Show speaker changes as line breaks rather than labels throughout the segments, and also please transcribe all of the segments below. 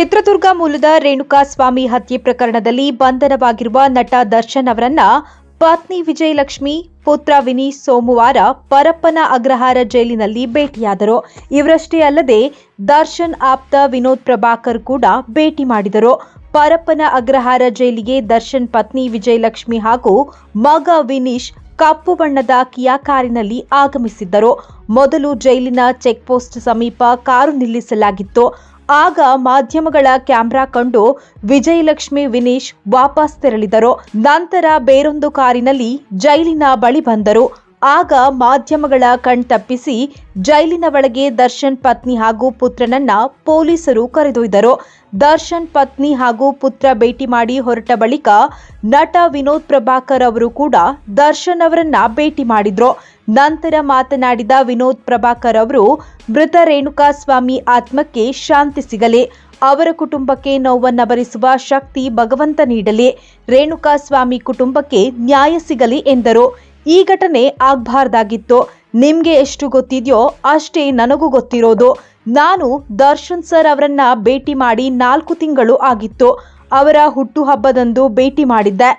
ಚಿತ್ರದುರ್ಗ ಮೂಲದ ರೇಣುಕಾಸ್ವಾಮಿ ಹತ್ಯೆ ಪ್ರಕರಣದಲ್ಲಿ ಬಂಧನವಾಗಿರುವ ನಟ ದರ್ಶನ್ ಅವರನ್ನ ಪತ್ನಿ ವಿಜಯಲಕ್ಷ್ಮಿ ಪುತ್ರ ವಿನಿ ಸೋಮವಾರ ಪರಪ್ಪನ ಅಗ್ರಹಾರ ಜೈಲಿನಲ್ಲಿ ಭೇಟಿಯಾದರು ಇವರಷ್ಟೇ ಅಲ್ಲದೆ ದರ್ಶನ್ ಆಪ್ತ ವಿನೋದ್ ಪ್ರಭಾಕರ್ ಕೂಡ ಭೇಟಿ ಮಾಡಿದರು ಪರಪ್ಪನ ಅಗ್ರಹಾರ ಜೈಲಿಗೆ ದರ್ಶನ್ ಪತ್ನಿ ವಿಜಯಲಕ್ಷ್ಮಿ ಹಾಗೂ ಮಗ ವಿನೀಶ್ ಕಪ್ಪು ಬಣ್ಣದ ಕಿಯಾ ಕಾರಿನಲ್ಲಿ ಆಗಮಿಸಿದ್ದರು ಮೊದಲು ಜೈಲಿನ ಚೆಕ್ ಪೋಸ್ಟ್ ಸಮೀಪ ಕಾರು ನಿಲ್ಲಿಸಲಾಗಿತ್ತು ಆಗ ಮಾಧ್ಯಮಗಳ ಕ್ಯಾಮೆರಾ ಕಂಡು ವಿಜಯಲಕ್ಷ್ಮಿ ವಿನೀಶ್ ವಾಪಸ್ ತೆರಳಿದರು ನಂತರ ಬೇರೊಂದು ಕಾರಿನಲ್ಲಿ ಜೈಲಿನ ಬಳಿ ಬಂದರು ಆಗ ಮಾಧ್ಯಮಗಳ ಕಣ್ತಪ್ಪಿಸಿ ಜೈಲಿನ ಒಳಗೆ ದರ್ಶನ್ ಪತ್ನಿ ಹಾಗೂ ಪುತ್ರನನ್ನ ಪೊಲೀಸರು ಕರೆದೊಯ್ದರು ದರ್ಶನ್ ಪತ್ನಿ ಹಾಗೂ ಪುತ್ರ ಭೇಟಿ ಮಾಡಿ ಹೊರಟ ಬಳಿಕ ನಟ ವಿನೋದ್ ಪ್ರಭಾಕರ್ ಅವರು ಕೂಡ ದರ್ಶನ್ ಅವರನ್ನ ಭೇಟಿ ಮಾಡಿದ್ರು ನಂತರ ಮಾತನಾಡಿದ ವಿನೋದ್ ಪ್ರಭಾಕರ್ ಅವರು ಮೃತ ರೇಣುಕಾಸ್ವಾಮಿ ಆತ್ಮಕ್ಕೆ ಶಾಂತಿ ಸಿಗಲಿ ಅವರ ಕುಟುಂಬಕ್ಕೆ ನೋವನ್ನು ಭರಿಸುವ ಶಕ್ತಿ ಭಗವಂತ ನೀಡಲಿ ರೇಣುಕಾಸ್ವಾಮಿ ಕುಟುಂಬಕ್ಕೆ ನ್ಯಾಯ ಸಿಗಲಿ ಎಂದರು ಈ ಘಟನೆ ಆಗ್ಬಾರ್ದಾಗಿತ್ತು ನಿಮಗೆ ಎಷ್ಟು ಗೊತ್ತಿದೆಯೋ ಅಷ್ಟೇ ನನಗೂ ಗೊತ್ತಿರೋದು ನಾನು ದರ್ಶನ್ ಸರ್ ಅವರನ್ನ ಭೇಟಿ ಮಾಡಿ ನಾಲ್ಕು ತಿಂಗಳು ಆಗಿತ್ತು ಅವರ ಹುಟ್ಟುಹಬ್ಬದಂದು ಭೇಟಿ ಮಾಡಿದ್ದೆ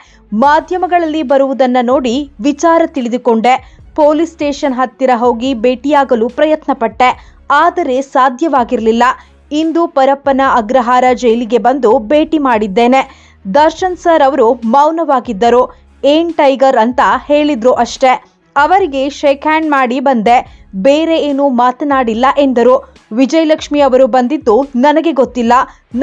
ಮಾಧ್ಯಮಗಳಲ್ಲಿ ಬರುವುದನ್ನು ನೋಡಿ ವಿಚಾರ ತಿಳಿದುಕೊಂಡೆ ಪೊಲೀಸ್ ಸ್ಟೇಷನ್ ಹತ್ತಿರ ಹೋಗಿ ಭೇಟಿಯಾಗಲು ಪ್ರಯತ್ನಪಟ್ಟೆ ಆದರೆ ಸಾಧ್ಯವಾಗಿರಲಿಲ್ಲ ಇಂದು ಪರಪ್ಪನ ಅಗ್ರಹಾರ ಜೈಲಿಗೆ ಬಂದು ಭೇಟಿ ಮಾಡಿದ್ದೇನೆ ದರ್ಶನ್ ಸರ್ ಅವರು ಮೌನವಾಗಿದ್ದರು ಏನ್ ಟೈಗರ್ ಅಂತ ಹೇಳಿದ್ರು ಅಷ್ಟೇ ಅವರಿಗೆ ಶೇಕ್ ಹ್ಯಾಂಡ್ ಮಾಡಿ ಬಂದೆ ಬೇರೆ ಏನೂ ಮಾತನಾಡಿಲ್ಲ ಎಂದರು ವಿಜಯಲಕ್ಷ್ಮಿ ಅವರು ಬಂದಿದ್ದು ನನಗೆ ಗೊತ್ತಿಲ್ಲ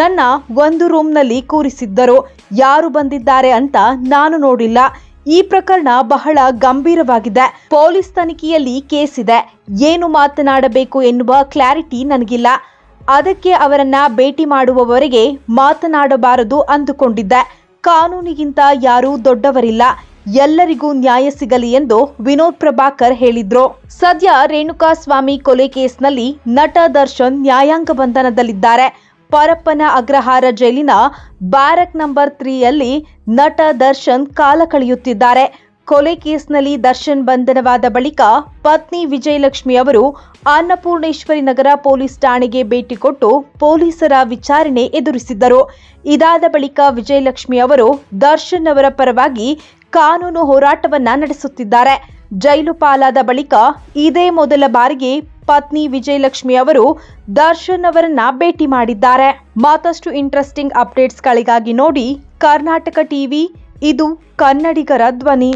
ನನ್ನ ಒಂದು ರೂಮ್ನಲ್ಲಿ ಕೂರಿಸಿದ್ದರು ಯಾರು ಬಂದಿದ್ದಾರೆ ಅಂತ ನಾನು ನೋಡಿಲ್ಲ ಈ ಪ್ರಕರಣ ಬಹಳ ಗಂಭೀರವಾಗಿದೆ ಪೊಲೀಸ್ ತನಿಖೆಯಲ್ಲಿ ಕೇಸ್ ಇದೆ ಏನು ಮಾತನಾಡಬೇಕು ಎನ್ನುವ ಕ್ಲಾರಿಟಿ ನನಗಿಲ್ಲ ಅದಕ್ಕೆ ಅವರನ್ನ ಭೇಟಿ ಮಾಡುವವರೆಗೆ ಮಾತನಾಡಬಾರದು ಅಂದುಕೊಂಡಿದ್ದೆ ಕಾನೂನಿಗಿಂತ ಯಾರೂ ದೊಡ್ಡವರಿಲ್ಲ ಎಲ್ಲರಿಗೂ ನ್ಯಾಯ ಸಿಗಲಿ ಎಂದು ವಿನೋದ್ ಪ್ರಭಾಕರ್ ಹೇಳಿದ್ರು ಸದ್ಯ ರೇಣುಕಾಸ್ವಾಮಿ ಕೊಲೆ ಕೇಸ್ನಲ್ಲಿ ನಟ ದರ್ಶನ್ ನ್ಯಾಯಾಂಗ ಬಂಧನದಲ್ಲಿದ್ದಾರೆ ಪರಪ್ಪನ ಅಗ್ರಹಾರ ಜೈಲಿನ ಬ್ಯಾರಕ್ ನಂಬರ್ ತ್ರೀಯಲ್ಲಿ ನಟ ದರ್ಶನ್ ಕಾಲ ಕಳೆಯುತ್ತಿದ್ದಾರೆ ಕೊಲೆ ಕೇಸ್ನಲ್ಲಿ ದರ್ಶನ್ ಬಂಧನವಾದ ಬಳಿಕ ಪತ್ನಿ ವಿಜಯಲಕ್ಷ್ಮಿ ಅವರು ಅನ್ನಪೂರ್ಣೇಶ್ವರಿ ನಗರ ಪೊಲೀಸ್ ಠಾಣೆಗೆ ಭೇಟಿ ಕೊಟ್ಟು ಪೊಲೀಸರ ವಿಚಾರಣೆ ಎದುರಿಸಿದ್ದರು ಇದಾದ ಬಳಿಕ ವಿಜಯಲಕ್ಷ್ಮಿ ಅವರು ದರ್ಶನ್ ಅವರ ಪರವಾಗಿ ಕಾನೂನು ಹೋರಾಟವನ್ನ ನಡೆಸುತ್ತಿದ್ದಾರೆ ಜೈಲು ಪಾಲಾದ ಬಳಿಕ ಇದೇ ಮೊದಲ ಬಾರಿಗೆ ಪತ್ನಿ ವಿಜಯಲಕ್ಷ್ಮಿ ಅವರು ದರ್ಶನ್ ಅವರನ್ನ ಭೇಟಿ ಮಾಡಿದ್ದಾರೆ ಮತ್ತಷ್ಟು ಇಂಟ್ರೆಸ್ಟಿಂಗ್ ಅಪ್ಡೇಟ್ಸ್ಗಳಿಗಾಗಿ ನೋಡಿ ಕರ್ನಾಟಕ ಟಿವಿ ಇದು ಕನ್ನಡಿಗರ ಧ್ವನಿ